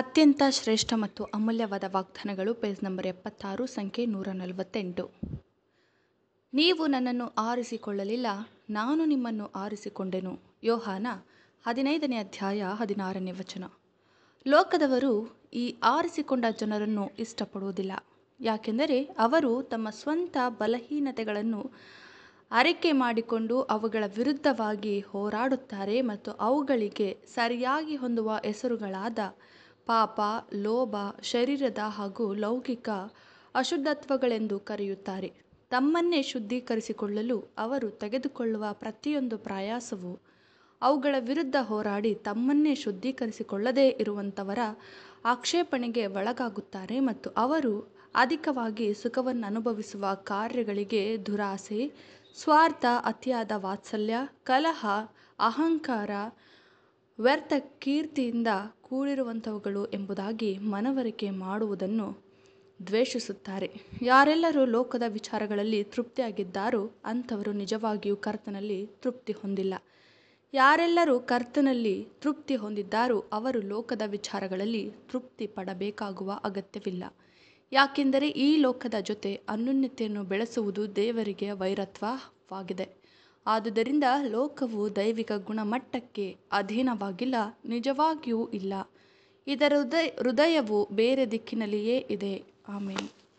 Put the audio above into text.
ಅತ್ಯಂತ ಶ್ರೇಷ್ಠ ಮತ್ತು ಅಮೂಲ್ಯವಾದ ವಾಗ್ದಾನಗಳು ಪೇಜ್ ನಂಬರ್ ಎಪ್ಪತ್ತಾರು ಸಂಖ್ಯೆ ನೂರ ನಲವತ್ತೆಂಟು ನೀವು ನನ್ನನ್ನು ಆರಿಸಿಕೊಳ್ಳಲಿಲ್ಲ ನಾನು ನಿಮ್ಮನ್ನು ಆರಿಸಿಕೊಂಡೆನು ಯೋಹಾನ ಹದಿನೈದನೇ ಅಧ್ಯಾಯ ಹದಿನಾರನೇ ವಚನ ಲೋಕದವರು ಈ ಆರಿಸಿಕೊಂಡ ಜನರನ್ನು ಇಷ್ಟಪಡುವುದಿಲ್ಲ ಯಾಕೆಂದರೆ ಅವರು ತಮ್ಮ ಸ್ವಂತ ಬಲಹೀನತೆಗಳನ್ನು ಅರಿಕೆ ಮಾಡಿಕೊಂಡು ಅವುಗಳ ವಿರುದ್ಧವಾಗಿ ಹೋರಾಡುತ್ತಾರೆ ಮತ್ತು ಅವುಗಳಿಗೆ ಸರಿಯಾಗಿ ಹೊಂದುವ ಹೆಸರುಗಳಾದ ಪಾಪ ಲೋಭ ಶರೀರದ ಹಾಗೂ ಲೌಕಿಕ ಅಶುದ್ಧತ್ವಗಳೆಂದು ಕರೆಯುತ್ತಾರೆ ತಮ್ಮನ್ನೇ ಶುದ್ಧೀಕರಿಸಿಕೊಳ್ಳಲು ಅವರು ತೆಗೆದುಕೊಳ್ಳುವ ಪ್ರತಿಯೊಂದು ಪ್ರಯಾಸವು ಅವುಗಳ ವಿರುದ್ಧ ಹೋರಾಡಿ ತಮ್ಮನ್ನೇ ಶುದ್ಧೀಕರಿಸಿಕೊಳ್ಳದೇ ಇರುವಂಥವರ ಆಕ್ಷೇಪಣೆಗೆ ಒಳಗಾಗುತ್ತಾರೆ ಮತ್ತು ಅವರು ಅಧಿಕವಾಗಿ ಸುಖವನ್ನು ಅನುಭವಿಸುವ ಕಾರ್ಯಗಳಿಗೆ ದುರಾಸೆ ಸ್ವಾರ್ಥ ಅತಿಯಾದ ವಾತ್ಸಲ್ಯ ಕಲಹ ಅಹಂಕಾರ ವ್ಯರ್ಥ ಕೀರ್ತಿಯಿಂದ ಕೂಡಿರುವಂಥವುಗಳು ಎಂಬುದಾಗಿ ಮನವರಿಕೆ ಮಾಡುವುದನ್ನು ದ್ವೇಷಿಸುತ್ತಾರೆ ಯಾರೆಲ್ಲರೂ ಲೋಕದ ವಿಚಾರಗಳಲ್ಲಿ ತೃಪ್ತಿಯಾಗಿದ್ದಾರೋ ಅಂಥವರು ನಿಜವಾಗಿಯೂ ಕರ್ತನಲ್ಲಿ ತೃಪ್ತಿ ಹೊಂದಿಲ್ಲ ಯಾರೆಲ್ಲರೂ ಕರ್ತನಲ್ಲಿ ತೃಪ್ತಿ ಹೊಂದಿದ್ದಾರೋ ಅವರು ಲೋಕದ ವಿಚಾರಗಳಲ್ಲಿ ತೃಪ್ತಿ ಪಡಬೇಕಾಗುವ ಅಗತ್ಯವಿಲ್ಲ ಯಾಕೆಂದರೆ ಈ ಲೋಕದ ಜೊತೆ ಅನ್ಯೋನ್ಯತೆಯನ್ನು ಬೆಳೆಸುವುದು ದೇವರಿಗೆ ವೈರತ್ವವಾಗಿದೆ ಆದುದರಿಂದ ಲೋಕವು ದೈವಿಕ ಗುಣಮಟ್ಟಕ್ಕೆ ಅಧೀನವಾಗಿಲ್ಲ ನಿಜವಾಗಿಯೂ ಇಲ್ಲ ಇದರ ಹೃದಯವು ಬೇರೆ ದಿಕ್ಕಿನಲ್ಲಿಯೇ ಇದೆ ಆಮೇನ್